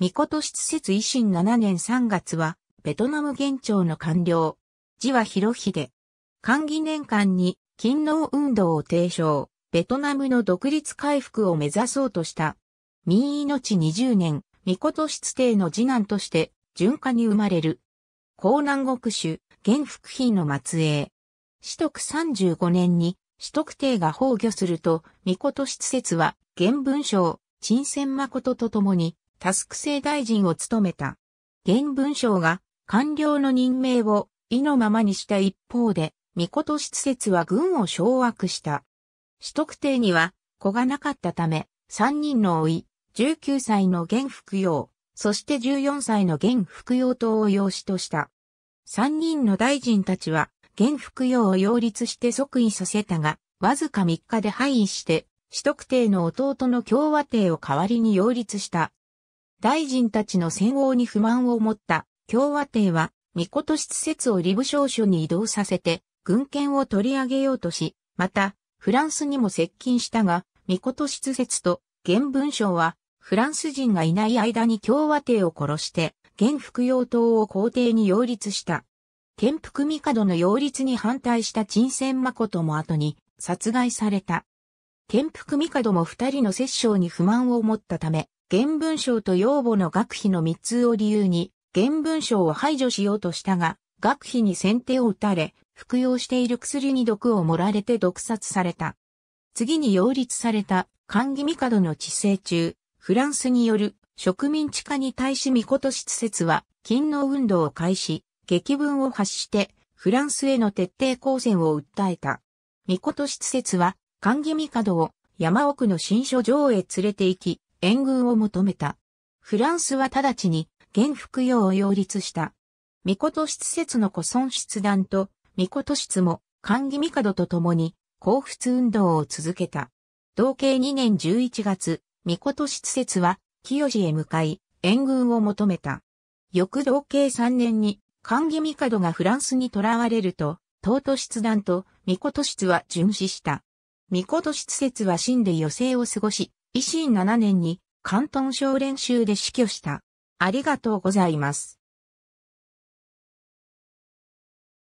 ミコト施設維新7年3月は、ベトナム現庁の官僚。字は広秀。官議年間に、勤労運動を提唱、ベトナムの独立回復を目指そうとした。民意の地20年、ミコト室帝の次男として、順化に生まれる。江南国主、元福妃の末裔。四徳35年に、四徳帝が崩御すると、ミコト施設は、原文章、陳仙誠と共に、タスク制大臣を務めた。現文章が官僚の任命を意のままにした一方で、御事施設は軍を掌握した。取特定には子がなかったため、3人の老い、19歳の現服用、そして14歳の現服用等を養子とした。3人の大臣たちは、現服用を擁立して即位させたが、わずか3日で廃位して、取特定の弟の共和帝を代わりに擁立した。大臣たちの戦王に不満を持った共和帝は、御事施設を理部省所に移動させて、軍権を取り上げようとし、また、フランスにも接近したが、御事施設と原文章は、フランス人がいない間に共和帝を殺して、原服用党を皇帝に擁立した。天福帝の擁立に反対した陳仙誠も後に殺害された。天福帝も二人の摂政に不満を持ったため、原文章と養母の学費の密通を理由に、原文章を排除しようとしたが、学費に先手を打たれ、服用している薬に毒を盛られて毒殺された。次に擁立された、管義帝の治世中、フランスによる植民地化に対し御事施説は、勤労運動を開始、激文を発して、フランスへの徹底抗戦を訴えた。御事施説は、管義帝を山奥の新書城へ連れて行き、援軍を求めた。フランスは直ちに元服用を擁立した。御事室説の子孫室団と御事室も官儀帝と共に幸仏運動を続けた。同慶2年11月、御事室説は清へ向かい援軍を求めた。翌同慶3年に官儀帝がフランスに囚われると、尊室団と御事室は巡視した。御事室説は死んで余生を過ごし、維新7年に関東省練習で死去した。ありがとうございます。